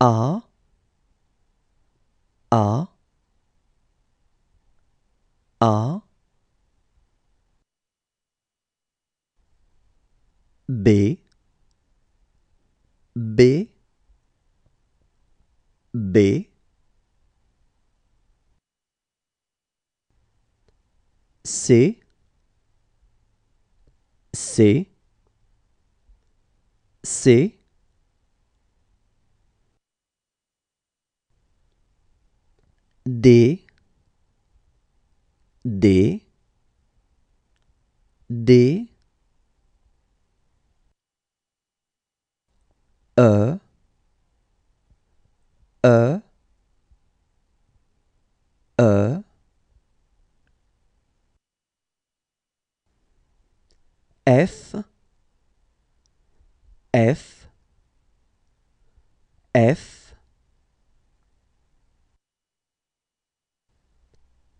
A A A B B B C C C D D D E E E F F F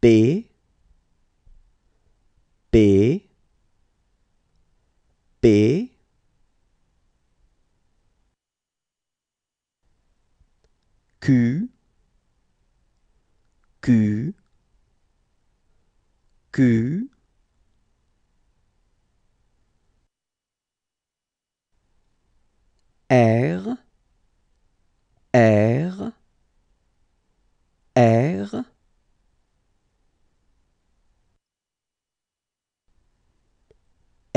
tế tế tế cứ cứ cứ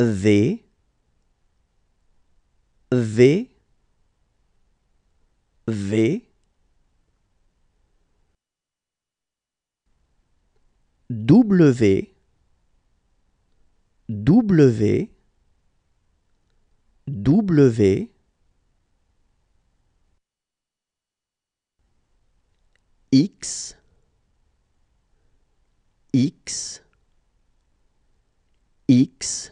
V V V W W W X X X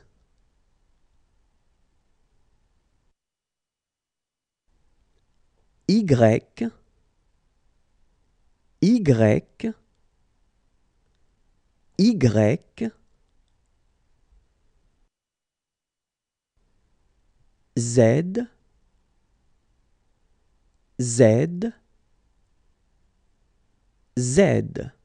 Y, Y, Y, Z, Z, Z.